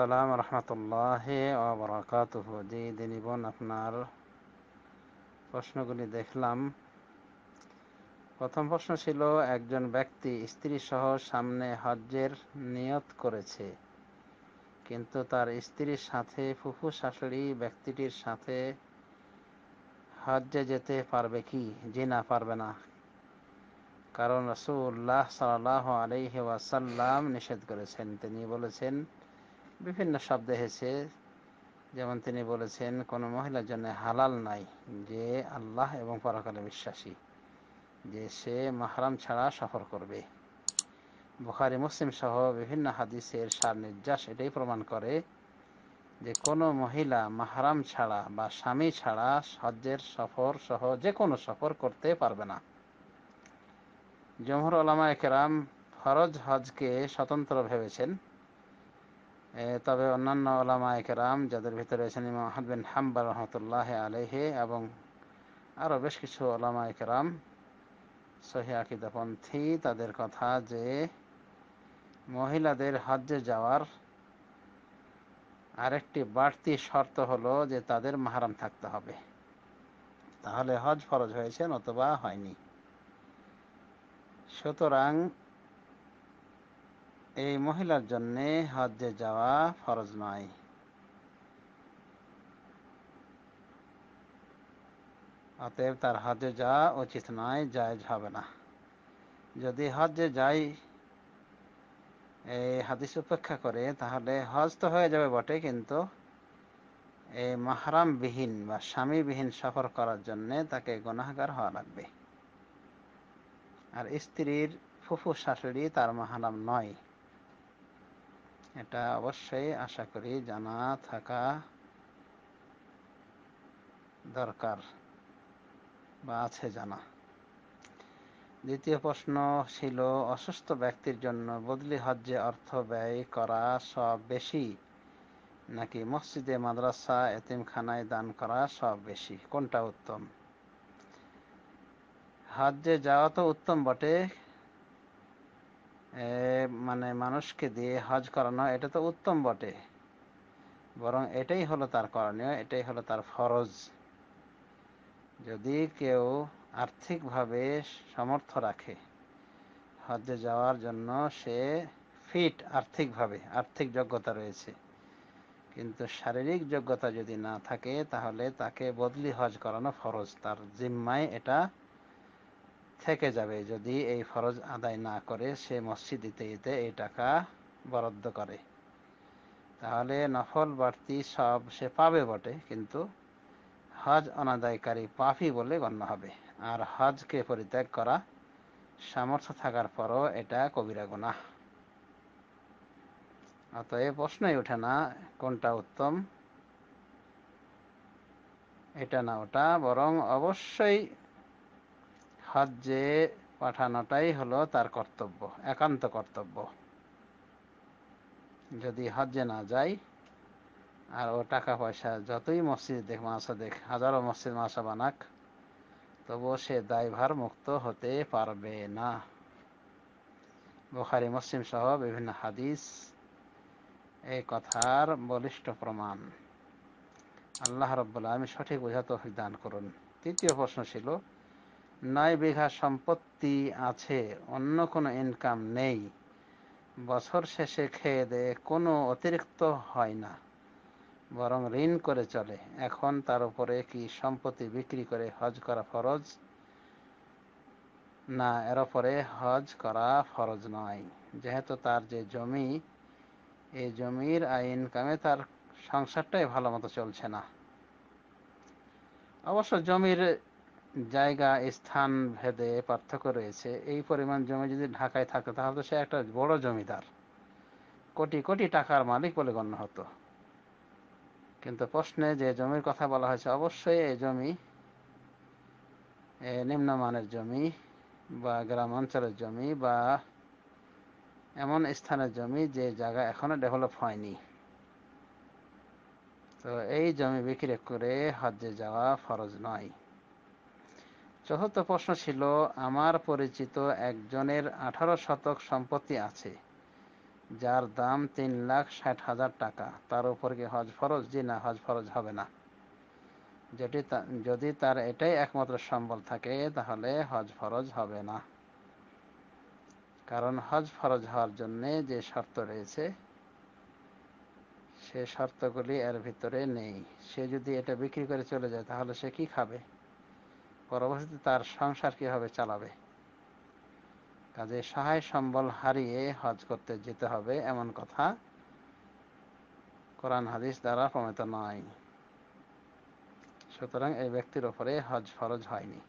আসসালাম রহমতুল্লাহ আবরাকাত জি আপনার প্রশ্নগুলি দেখলাম প্রথম প্রশ্ন ছিল একজন ব্যক্তি স্ত্রী সহ সামনে হজ্জের নিয়ত করেছে কিন্তু তার স্ত্রীর সাথে ফুফু শাশুড়ি ব্যক্তিটির সাথে হজ্জে যেতে পারবে কি জি না পারবে না কারণ রসুল্লাহ সাল আলহি ওয়াসাল্লাম নিষেধ করেছেন তিনি বলেছেন বিভিন্ন শব্দ এসেছে যেমন তিনি বলেছেন কোনো মহিলার জন্য হালাল নাই যে আল্লাহ এবং পরকালে বিশ্বাসী যে সে মাহরাম ছাড়া সফর করবে বুখারি মুসলিম সহ বিভিন্ন হাদিসের সার নির্যাস এটাই প্রমাণ করে যে কোনো মহিলা মাহরাম ছাড়া বা স্বামী ছাড়া হজ্জের সফর সহ যে কোনো সফর করতে পারবে না জমহর আলামা একরাম ফরজ হজকে স্বতন্ত্র ভেবেছেন তবে অন্যান্য ওলামা একরাম যাদের ভিতরে রয়েছেন ইমাম আহমদ বিন হাম্বা রহমতুল্লাহ আলহে এবং আরও বেশ কিছু ওলামা একরাম সহি আকিদাপন্থী তাদের কথা যে মহিলাদের হজ্জে যাওয়ার আরেকটি বাড়তি শর্ত হলো যে তাদের মাহারাম থাকতে হবে তাহলে হজ ফরজ হয়েছে নতবা হয়নি সুতরাং এই মহিলার জন্য হজ্জে যাওয়া ফরজ নয় অতএব তার হজে যাওয়া উচিত নয় জায়জ হবে না যদি হজে যাই এই হাদিস উপেক্ষা করে তাহলে হজ তো হয়ে যাবে বটে কিন্তু এই মাহরামবিহীন বা স্বামীবিহীন সফর করার জন্যে তাকে গনাহগার হওয়া লাগবে আর স্ত্রীর ফুফু শাশুড়ি তার মাহারাম নয় এটা অবশ্যই আশা করি জানা থাকা দরকার বা আছে জানা দ্বিতীয় প্রশ্ন ছিল অসুস্থ ব্যক্তির জন্য বদলি হজ্জে অর্থ ব্যয় করা সব বেশি নাকি মসজিদে মাদ্রাসা এতিমখানায় দান করা সব বেশি কোনটা উত্তম হজ্জে যাওয়া তো উত্তম বটে মানে মানুষকে দিয়ে হজ করানো এটা তো উত্তম বটে বরং এটাই হলো তার করণীয় এটাই হলো তার ফরজ যদি কেউ আর্থিকভাবে সমর্থ রাখে হজে যাওয়ার জন্য সে ফিট আর্থিকভাবে আর্থিক যোগ্যতা রয়েছে কিন্তু শারীরিক যোগ্যতা যদি না থাকে তাহলে তাকে বদলি হজ করানো ফরজ তার জিম্মায় এটা থেকে যাবে যদি এই ফরজ আদায় না করে সে মসজিদ দিতে দিতে এই টাকা বরাদ্দ করে তাহলে নফল বাড়তি সব সে পাবে বটে কিন্তু হজ অনাদায়কারী পাফি বলে গণ্য হবে আর হজকে পরিত্যাগ করা সামর্থ্য থাকার পরও এটা কবিরা গুণা অতএব প্রশ্নই ওঠে না কোনটা উত্তম এটা না ওটা বরং অবশ্যই হজ্জে পাঠানোটাই হলো তার কর্তব্য একান্ত কর্তব্য যদি হজ্জে না যায় আর ও টাকা পয়সা যতই মসজিদ দেখ মাসা দেখ হাজারো মসজিদ মাসা বানাক তবুও সে দায়ভার মুক্ত হতে পারবে না বুখারি মুসলিম সহ বিভিন্ন হাদিস এই কথার বলিষ্ঠ প্রমাণ আল্লাহ রব্বুল্লাহ আমি সঠিক বোঝা তো দান করুন তৃতীয় প্রশ্ন ছিল নয় বিঘা সম্পত্তি আছে অন্য কোনো ইনকাম নেই বছর শেষে খেয়ে দেয়ে কোনো অতিরিক্ত হয় না বরং ঋণ করে চলে এখন তার উপরে কি সম্পত্তি বিক্রি করে হজ করা ফরজ না এর ওপরে হজ করা ফরজ নয় যেহেতু তার যে জমি এই জমির আর ইনকামে তার সংসারটাই ভালো মতো চলছে না অবশ্য জমির জায়গা স্থান ভেদে পার্থক্য রয়েছে এই পরিমাণ জমি যদি ঢাকায় থাকে তাহলে তো সে একটা বড় জমিদার কোটি কোটি টাকার মালিক বলে গণ্য হতো কিন্তু প্রশ্নে যে জমির কথা বলা হয়েছে অবশ্যই এই জমি নিম্নমানের জমি বা গ্রামাঞ্চলের জমি বা এমন স্থানের জমি যে জায়গা এখনো ডেভেলপ হয়নি তো এই জমি বিক্রি করে হজ্জে যাওয়া ফরজ নয় চতুর্থ প্রশ্ন ছিল আমার পরিচিত একজনের আঠারো শতক সম্পত্তি আছে যার দাম তিন লাখ ষাট হাজার টাকা তার উপর কি হজ ফরজ জি না হজ ফরজ হবে না যদি যদি তার এটাই একমাত্র সম্বল থাকে তাহলে হজ ফরজ হবে না কারণ হজ ফরজ হওয়ার জন্য যে শর্ত রয়েছে সে শর্তগুলি এর ভিতরে নেই সে যদি এটা বিক্রি করে চলে যায় তাহলে সে কি খাবে পরবর্তীতে তার সংসার কিভাবে চালাবে কাজে সহায় সম্বল হারিয়ে হজ করতে যেতে হবে এমন কথা কোরআন হাদিস দ্বারা প্রমিত নয় সুতরাং এই ব্যক্তির ওপরে হজ ফরজ হয়নি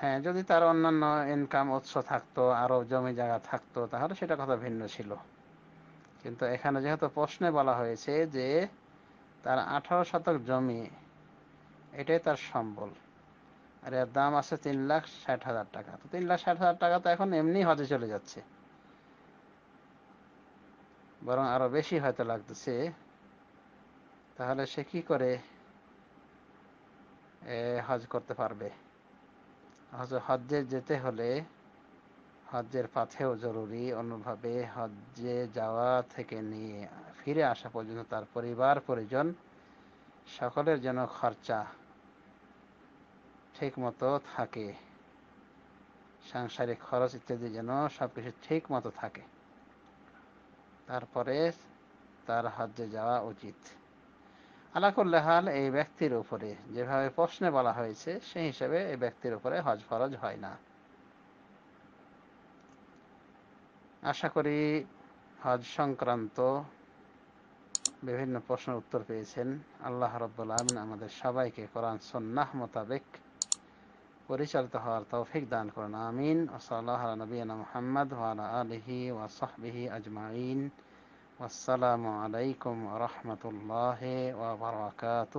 হ্যাঁ যদি তার অন্যান্য ইনকাম উৎস থাকতো আরো জমি জায়গা থাকতো তাহলে সেটা কথা ভিন্ন ছিল কিন্তু এখানে যেহেতু প্রশ্নে বলা হয়েছে যে তার আঠারো শতক জমি এটাই তার সম্বল আর এর দাম আছে তিন লাখ ষাট হাজার টাকা তো তিন লাখ ষাট হাজার টাকা তো এখন এমনি হজে চলে যাচ্ছে বরং আরো বেশি হয়তো লাগতেছে তাহলে সে কি করে হজ করতে পারবে হজ হজ্জে যেতে হলে হজ্জের পাথেও জরুরি অনুভাবে হজ্জে যাওয়া থেকে নিয়ে ফিরে আসা পর্যন্ত তার পরিবার পরিজন সকলের যেন খরচা ঠিক মতো থাকে সাংসারিক খরচ ইত্যাদি যেন সব কিছু ঠিক মতো থাকে তারপরে তার হজ্জে যাওয়া উচিত আলাকুল্লাহাল এই ব্যক্তির উপরে যেভাবে প্রশ্নে বলা হয়েছে সেই হিসাবে এই ব্যক্তির উপরে হজ ফরজ হয় না আশা করি হজ সংক্রান্ত বিভিন্ন প্রশ্নের উত্তর পেয়েছেন আল্লাহ রব্বুল আলমিন আমাদের সবাইকে কোরআন সন্ন্যাহ মোতাবেক পরিচালিত হওয়ার তৌফিক দান করুন আমিন ওসলাহ নবীনা মোহাম্মদ ওয়ালা আলহি ওয়াসাহবিহি আজমাইন আসসালামু আলাইকুম রহমতুল্লাহ ওবরাকাত